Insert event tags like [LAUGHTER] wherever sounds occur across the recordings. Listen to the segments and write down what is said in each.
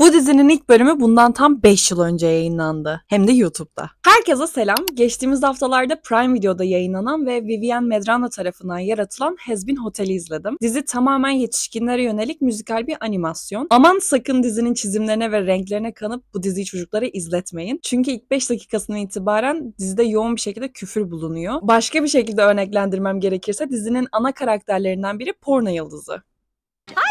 Bu dizinin ilk bölümü bundan tam 5 yıl önce yayınlandı. Hem de YouTube'da. Herkese selam. Geçtiğimiz haftalarda Prime Video'da yayınlanan ve Vivian Medrano tarafından yaratılan Hezbin Hotel'i izledim. Dizi tamamen yetişkinlere yönelik müzikal bir animasyon. Aman sakın dizinin çizimlerine ve renklerine kanıp bu diziyi çocuklara izletmeyin. Çünkü ilk 5 dakikasından itibaren dizide yoğun bir şekilde küfür bulunuyor. Başka bir şekilde örneklendirmem gerekirse dizinin ana karakterlerinden biri porno yıldızı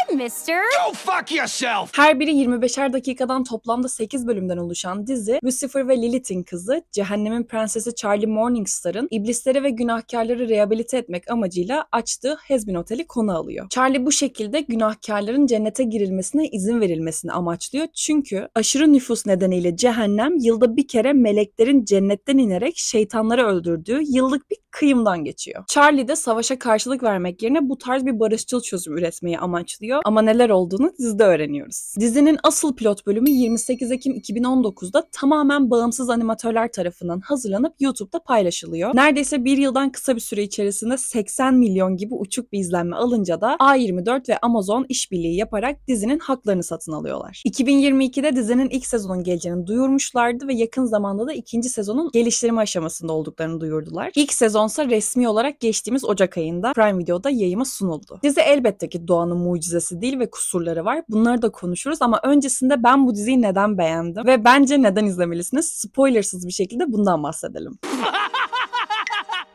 again, mister. Go fuck yourself. Her biri 25'er dakikadan toplamda 8 bölümden oluşan dizi, Lucifer ve Lilith'in kızı, cehennemin prensesi Charlie Morningstar'ın iblisleri ve günahkarları rehabilite etmek amacıyla açtığı Hezbin Oteli konu alıyor. Charlie bu şekilde günahkarların cennete girilmesine izin verilmesini amaçlıyor. Çünkü aşırı nüfus nedeniyle cehennem yılda bir kere meleklerin cennetten inerek şeytanları öldürdüğü yıllık bir kıyımdan geçiyor. Charlie de savaşa karşılık vermek yerine bu tarz bir barışçıl çözüm üretmeyi amaçlıyor oluyor ama neler olduğunu dizide öğreniyoruz. Dizinin asıl pilot bölümü 28 Ekim 2019'da tamamen bağımsız animatörler tarafından hazırlanıp YouTube'da paylaşılıyor. Neredeyse bir yıldan kısa bir süre içerisinde 80 milyon gibi uçuk bir izlenme alınca da A24 ve Amazon işbirliği yaparak dizinin haklarını satın alıyorlar. 2022'de dizinin ilk sezonun geleceğini duyurmuşlardı ve yakın zamanda da ikinci sezonun geliştirme aşamasında olduklarını duyurdular. İlk sezonsa resmi olarak geçtiğimiz Ocak ayında Prime Video'da yayıma sunuldu. Dizi elbette ki doğanın mucizesi kalitesi değil ve kusurları var. Bunları da konuşuruz ama öncesinde ben bu diziyi neden beğendim ve bence neden izlemelisiniz? Spoilersız bir şekilde bundan bahsedelim. [LAUGHS]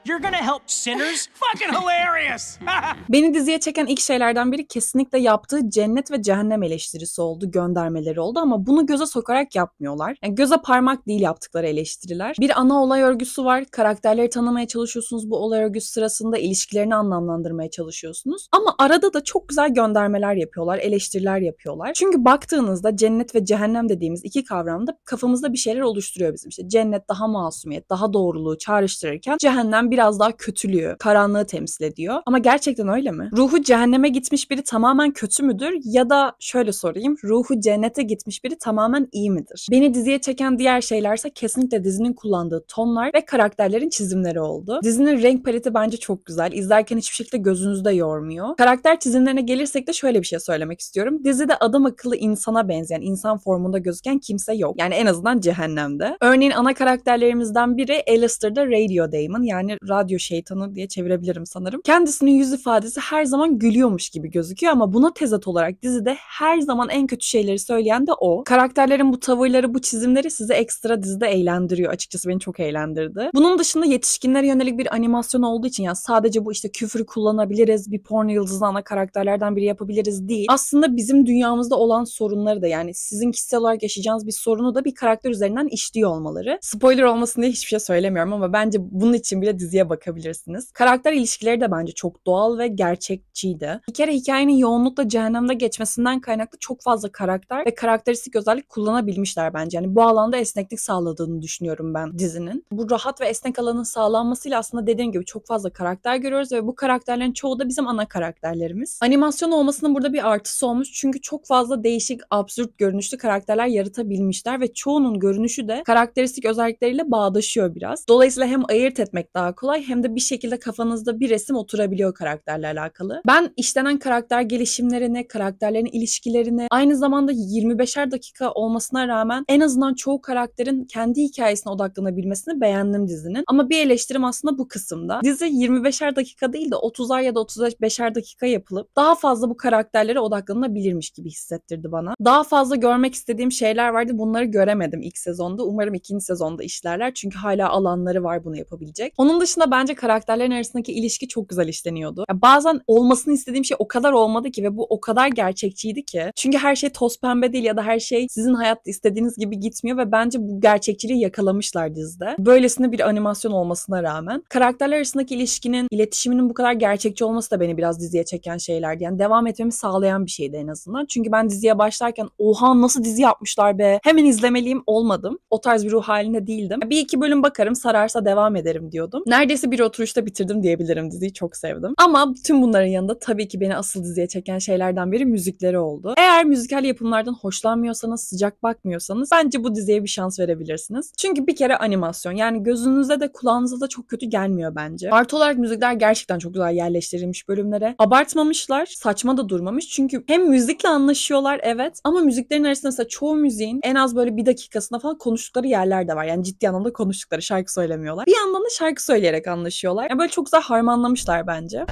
You're gonna help sinners? [LAUGHS] Fucking hilarious! [LAUGHS] Beni diziye çeken ilk şeylerden biri kesinlikle yaptığı cennet ve cehennem eleştirisi oldu, göndermeleri oldu ama bunu göze sokarak yapmıyorlar. Yani göze parmak değil yaptıkları eleştiriler. Bir ana olay örgüsü var, karakterleri tanımaya çalışıyorsunuz bu olay örgüsü sırasında ilişkilerini anlamlandırmaya çalışıyorsunuz. Ama arada da çok güzel göndermeler yapıyorlar, eleştiriler yapıyorlar. Çünkü baktığınızda cennet ve cehennem dediğimiz iki kavramda kafamızda bir şeyler oluşturuyor bizim. İşte cennet daha masumiyet, daha doğruluğu çağrıştırırken cehennem biraz daha kötülüğü, karanlığı temsil ediyor. Ama gerçekten öyle mi? Ruhu cehenneme gitmiş biri tamamen kötü müdür? Ya da şöyle sorayım, ruhu cennete gitmiş biri tamamen iyi midir? Beni diziye çeken diğer şeylerse kesinlikle dizinin kullandığı tonlar ve karakterlerin çizimleri oldu. Dizinin renk paleti bence çok güzel. İzlerken hiçbir şekilde gözünüzü de yormuyor. Karakter çizimlerine gelirsek de şöyle bir şey söylemek istiyorum. Dizide adam akıllı insana benzeyen, insan formunda gözüken kimse yok. Yani en azından cehennemde. Örneğin ana karakterlerimizden biri Alistair'da Radio Damon yani radyo şeytanı diye çevirebilirim sanırım. Kendisinin yüz ifadesi her zaman gülüyormuş gibi gözüküyor ama buna tezat olarak dizide her zaman en kötü şeyleri söyleyen de o. Karakterlerin bu tavırları, bu çizimleri size ekstra dizide eğlendiriyor. Açıkçası beni çok eğlendirdi. Bunun dışında yetişkinlere yönelik bir animasyon olduğu için yani sadece bu işte küfür kullanabiliriz, bir porno yıldızı ana karakterlerden biri yapabiliriz değil. Aslında bizim dünyamızda olan sorunları da yani sizin kişisel olarak yaşayacağınız bir sorunu da bir karakter üzerinden işliyor olmaları. Spoiler olmasın diye hiçbir şey söylemiyorum ama bence bunun için bile dizi diziye bakabilirsiniz. Karakter ilişkileri de bence çok doğal ve gerçekçiydi. Bir kere hikayenin yoğunlukla cehennemde geçmesinden kaynaklı çok fazla karakter ve karakteristik özellik kullanabilmişler bence. Yani bu alanda esneklik sağladığını düşünüyorum ben dizinin. Bu rahat ve esnek alanın sağlanmasıyla aslında dediğim gibi çok fazla karakter görüyoruz ve bu karakterlerin çoğu da bizim ana karakterlerimiz. Animasyon olmasının burada bir artısı olmuş çünkü çok fazla değişik, absürt görünüşlü karakterler yaratabilmişler ve çoğunun görünüşü de karakteristik özellikleriyle bağdaşıyor biraz. Dolayısıyla hem ayırt etmek daha kolay kolay hem de bir şekilde kafanızda bir resim oturabiliyor karakterle alakalı. Ben işlenen karakter gelişimlerine, karakterlerin ilişkilerine aynı zamanda 25'er dakika olmasına rağmen en azından çoğu karakterin kendi hikayesine odaklanabilmesini beğendim dizinin. Ama bir eleştirim aslında bu kısımda. Dizi 25'er dakika değil de 30'ar ya da 35'er dakika yapılıp daha fazla bu karakterlere odaklanabilirmiş gibi hissettirdi bana. Daha fazla görmek istediğim şeyler vardı. Bunları göremedim ilk sezonda. Umarım ikinci sezonda işlerler. Çünkü hala alanları var bunu yapabilecek. Onun dışında dışında bence karakterlerin arasındaki ilişki çok güzel işleniyordu. Ya bazen olmasını istediğim şey o kadar olmadı ki ve bu o kadar gerçekçiydi ki. Çünkü her şey toz pembe değil ya da her şey sizin hayat istediğiniz gibi gitmiyor ve bence bu gerçekçiliği yakalamışlar dizide. Böylesine bir animasyon olmasına rağmen. Karakterler arasındaki ilişkinin, iletişiminin bu kadar gerçekçi olması da beni biraz diziye çeken şeylerdi. Yani devam etmemi sağlayan bir şeydi en azından. Çünkü ben diziye başlarken oha nasıl dizi yapmışlar be hemen izlemeliyim olmadım. O tarz bir ruh halinde değildim. Bir iki bölüm bakarım sararsa devam ederim diyordum. Nerede Neredeyse bir oturuşta bitirdim diyebilirim diziyi. Çok sevdim. Ama tüm bunların yanında tabii ki beni asıl diziye çeken şeylerden biri müzikleri oldu. Eğer müzikal yapımlardan hoşlanmıyorsanız, sıcak bakmıyorsanız bence bu diziye bir şans verebilirsiniz. Çünkü bir kere animasyon. Yani gözünüze de kulağınıza da çok kötü gelmiyor bence. Artı olarak müzikler gerçekten çok güzel yerleştirilmiş bölümlere. Abartmamışlar. Saçma da durmamış. Çünkü hem müzikle anlaşıyorlar evet ama müziklerin arasında mesela çoğu müziğin en az böyle bir dakikasında falan konuştukları yerler de var. Yani ciddi anlamda konuştukları şarkı söylemiyorlar. Bir yandan da şarkı söyleyerek diyerek anlaşıyorlar. Yani böyle çok güzel harmanlamışlar bence.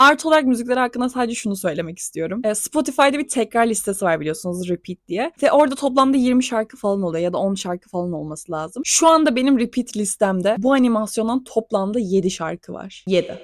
Art olarak müzikleri hakkında sadece şunu söylemek istiyorum. E, Spotify'da bir tekrar listesi var biliyorsunuz Repeat diye. Ve orada toplamda 20 şarkı falan oluyor ya da 10 şarkı falan olması lazım. Şu anda benim Repeat listemde bu animasyondan toplamda 7 şarkı var. 7.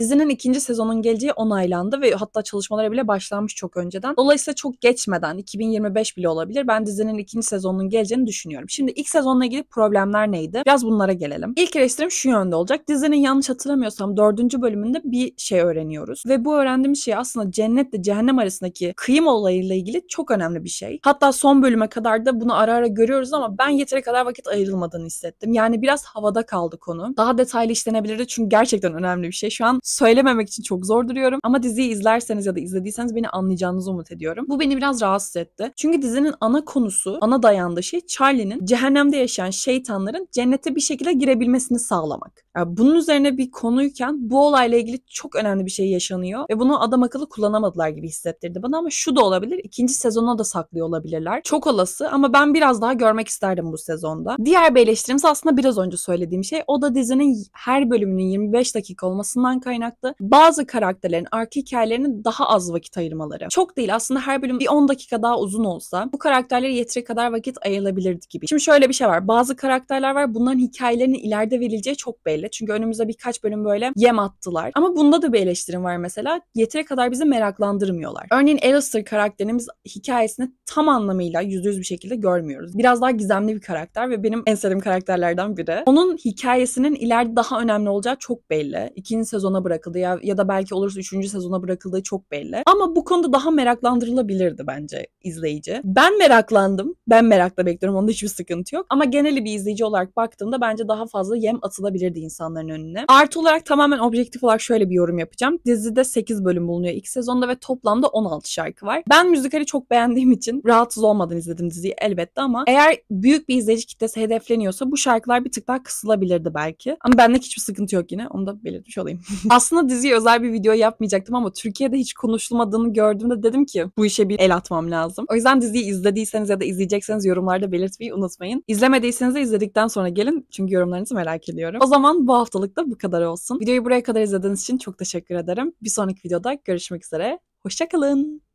Dizinin ikinci sezonun geleceği onaylandı ve hatta çalışmalara bile başlanmış çok önceden. Dolayısıyla çok geçmeden 2025 bile olabilir ben dizinin ikinci sezonunun geleceğini düşünüyorum. Şimdi ilk sezonla ilgili problemler neydi? Biraz bunlara gelelim. İlk eleştirim şu yönde olacak. Dizinin yanlış hatırlamıyorsam dördüncü bölümünde bir şey öğreniyoruz. Ve bu öğrendiğimiz şey aslında cennetle cehennem arasındaki kıyım olayıyla ilgili çok önemli bir şey. Hatta son bölüme kadar da bunu ara ara görüyoruz ama ben yeteri kadar vakit ayrılmadığını hissettim. Yani biraz havada kaldı konu. Daha detaylı işlenebilirdi çünkü gerçekten önemli bir şey. Şu an Söylememek için çok zor duruyorum. Ama diziyi izlerseniz ya da izlediyseniz beni anlayacağınızı umut ediyorum. Bu beni biraz rahatsız etti. Çünkü dizinin ana konusu, ana dayandığı şey Charlie'nin cehennemde yaşayan şeytanların cennete bir şekilde girebilmesini sağlamak. Yani bunun üzerine bir konuyken bu olayla ilgili çok önemli bir şey yaşanıyor ve bunu adam akıllı kullanamadılar gibi hissettirdi bana ama şu da olabilir. ikinci sezona da saklıyor olabilirler. Çok olası ama ben biraz daha görmek isterdim bu sezonda. Diğer bir eleştirimiz aslında biraz önce söylediğim şey. O da dizinin her bölümünün 25 dakika olmasından kaynaklı kaynaklı bazı karakterlerin arka hikayelerinin daha az vakit ayırmaları. Çok değil aslında her bölüm bir 10 dakika daha uzun olsa bu karakterlere yeteri kadar vakit ayırılabilirdi gibi. Şimdi şöyle bir şey var. Bazı karakterler var bunların hikayelerinin ileride verileceği çok belli. Çünkü önümüze birkaç bölüm böyle yem attılar. Ama bunda da bir eleştirim var mesela. Yeteri kadar bizi meraklandırmıyorlar. Örneğin Alistair karakterimiz hikayesini tam anlamıyla %100 bir şekilde görmüyoruz. Biraz daha gizemli bir karakter ve benim en sevdiğim karakterlerden biri. Onun hikayesinin ileride daha önemli olacağı çok belli. İkinci sezona bırakıldı ya, ya da belki olursa 3. sezona bırakıldığı çok belli. Ama bu konuda daha meraklandırılabilirdi bence izleyici. Ben meraklandım. Ben merakla bekliyorum. Onda hiçbir sıkıntı yok. Ama geneli bir izleyici olarak baktığımda bence daha fazla yem atılabilirdi insanların önüne. Artı olarak tamamen objektif olarak şöyle bir yorum yapacağım. Dizide 8 bölüm bulunuyor ilk sezonda ve toplamda 16 şarkı var. Ben müzikali çok beğendiğim için rahatsız olmadan izledim diziyi elbette ama eğer büyük bir izleyici kitlesi hedefleniyorsa bu şarkılar bir tık daha kısılabilirdi belki. Ama bende hiçbir sıkıntı yok yine. Onu da belirtmiş olayım. [LAUGHS] Aslında diziye özel bir video yapmayacaktım ama Türkiye'de hiç konuşulmadığını gördüğümde dedim ki bu işe bir el atmam lazım. O yüzden diziyi izlediyseniz ya da izleyecekseniz yorumlarda belirtmeyi unutmayın. İzlemediyseniz de izledikten sonra gelin çünkü yorumlarınızı merak ediyorum. O zaman bu haftalık da bu kadar olsun. Videoyu buraya kadar izlediğiniz için çok teşekkür ederim. Bir sonraki videoda görüşmek üzere. Hoşçakalın.